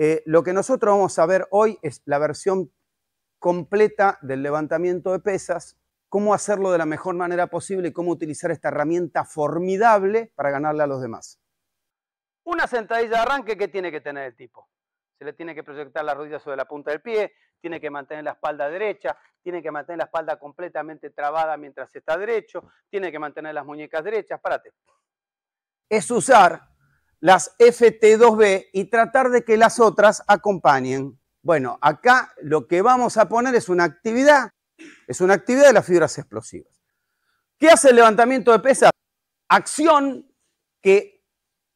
Eh, lo que nosotros vamos a ver hoy es la versión completa del levantamiento de pesas, cómo hacerlo de la mejor manera posible y cómo utilizar esta herramienta formidable para ganarle a los demás. Una sentadilla de arranque que tiene que tener el tipo. Se le tiene que proyectar las rodillas sobre la punta del pie, tiene que mantener la espalda derecha, tiene que mantener la espalda completamente trabada mientras está derecho, tiene que mantener las muñecas derechas, Es usar las FT2B y tratar de que las otras acompañen. Bueno, acá lo que vamos a poner es una actividad, es una actividad de las fibras explosivas. ¿Qué hace el levantamiento de pesas? Acción que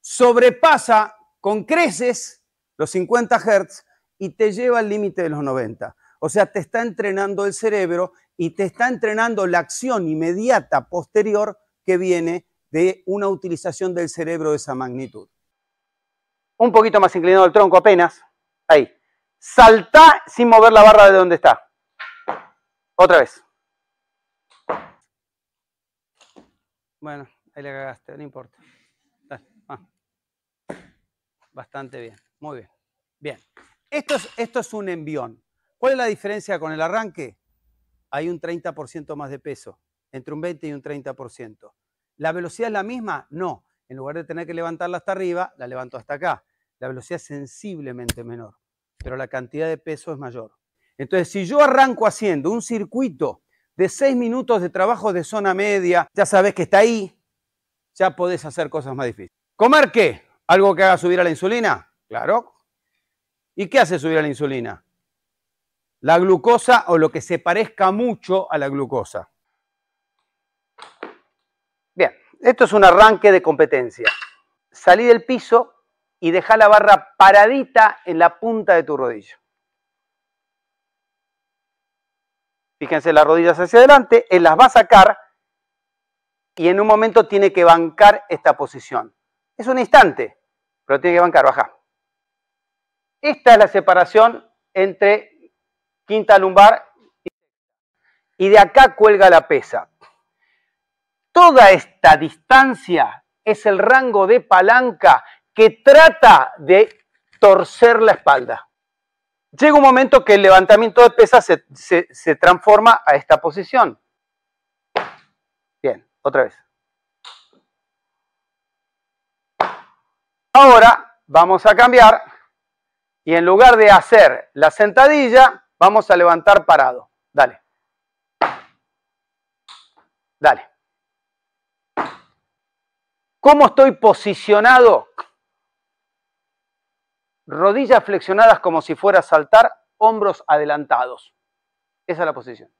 sobrepasa con creces los 50 Hz y te lleva al límite de los 90. O sea, te está entrenando el cerebro y te está entrenando la acción inmediata posterior que viene de una utilización del cerebro de esa magnitud. Un poquito más inclinado el tronco apenas. Ahí. salta sin mover la barra de donde está. Otra vez. Bueno, ahí le cagaste, no importa. Bastante bien, muy bien. Bien, esto es, esto es un envión. ¿Cuál es la diferencia con el arranque? Hay un 30% más de peso, entre un 20 y un 30%. ¿La velocidad es la misma? No. En lugar de tener que levantarla hasta arriba, la levanto hasta acá. La velocidad es sensiblemente menor, pero la cantidad de peso es mayor. Entonces, si yo arranco haciendo un circuito de 6 minutos de trabajo de zona media, ya sabes que está ahí, ya podés hacer cosas más difíciles. ¿Comer qué? ¿Algo que haga subir a la insulina? Claro. ¿Y qué hace subir a la insulina? La glucosa o lo que se parezca mucho a la glucosa. Esto es un arranque de competencia. Salí del piso y dejá la barra paradita en la punta de tu rodilla. Fíjense las rodillas hacia adelante, él las va a sacar y en un momento tiene que bancar esta posición. Es un instante, pero tiene que bancar, bajá. Esta es la separación entre quinta lumbar y de acá cuelga la pesa. Toda esta distancia es el rango de palanca que trata de torcer la espalda. Llega un momento que el levantamiento de pesas se, se transforma a esta posición. Bien, otra vez. Ahora vamos a cambiar y en lugar de hacer la sentadilla, vamos a levantar parado. Dale. Dale. ¿Cómo estoy posicionado? Rodillas flexionadas como si fuera a saltar, hombros adelantados. Esa es la posición.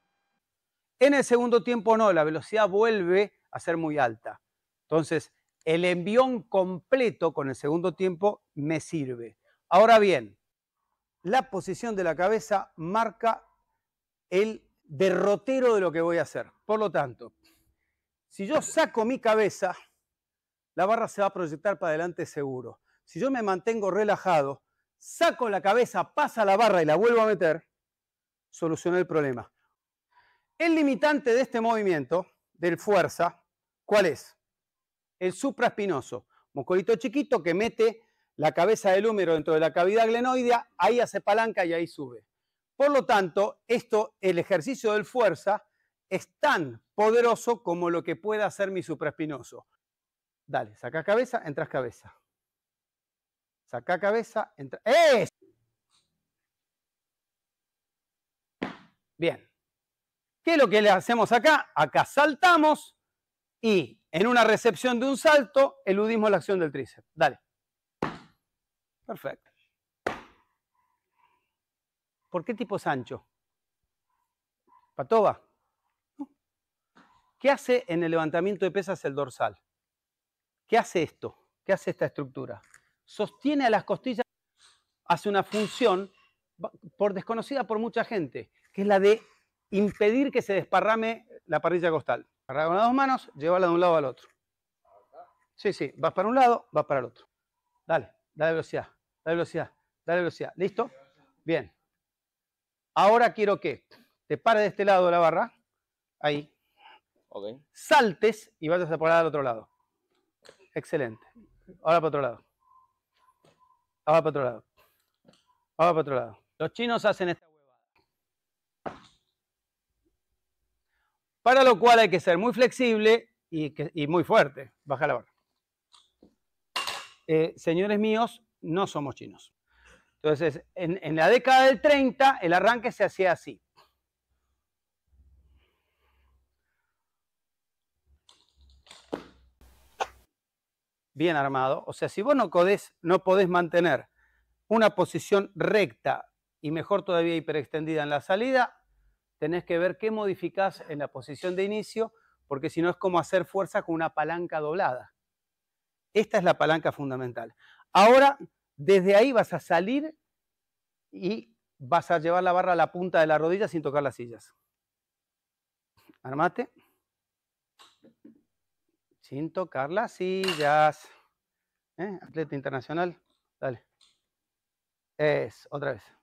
En el segundo tiempo no, la velocidad vuelve a ser muy alta. Entonces, el envión completo con el segundo tiempo me sirve. Ahora bien, la posición de la cabeza marca el derrotero de lo que voy a hacer. Por lo tanto, si yo saco mi cabeza, la barra se va a proyectar para adelante seguro. Si yo me mantengo relajado, saco la cabeza, pasa la barra y la vuelvo a meter, solucioné el problema. El limitante de este movimiento, del fuerza, ¿cuál es? El supraespinoso, musculito chiquito que mete la cabeza del húmero dentro de la cavidad glenoidea, ahí hace palanca y ahí sube. Por lo tanto, esto, el ejercicio del fuerza, es tan poderoso como lo que pueda hacer mi supraespinoso. Dale, sacás cabeza, entras cabeza. saca cabeza, entra. ¡Eh! Bien. ¿Qué es lo que le hacemos acá? Acá saltamos y en una recepción de un salto eludimos la acción del tríceps. Dale. Perfecto. ¿Por qué tipo Sancho? ¿Patoba? ¿Qué hace en el levantamiento de pesas el dorsal? ¿Qué hace esto? ¿Qué hace esta estructura? Sostiene a las costillas, hace una función por desconocida por mucha gente, que es la de impedir que se desparrame la parrilla costal. Agarra con las dos manos, llévala de un lado al otro. Sí, sí, vas para un lado, vas para el otro. Dale, dale velocidad, dale velocidad, dale velocidad. ¿Listo? Bien. Ahora quiero que te pares de este lado de la barra, ahí. Saltes y vayas a parar al otro lado. Excelente. Ahora para otro lado. Ahora para otro lado. Ahora para otro lado. Los chinos hacen esta huevada. Para lo cual hay que ser muy flexible y, muy fuerte. Baja la barra. Eh, señores míos, no somos chinos. Entonces, en la década del 30, el arranque se hacía así. bien armado. O sea, si vos no, podés, no podés mantener una posición recta y mejor todavía hiperextendida en la salida, tenés que ver qué modificás en la posición de inicio, porque si no es como hacer fuerza con una palanca doblada. Esta es la palanca fundamental. Ahora, desde ahí vas a salir y vas a llevar la barra a la punta de la rodilla sin tocar las sillas. Armate sin tocar las sillas. ¿eh? Atleta internacional, dale. Es, otra vez.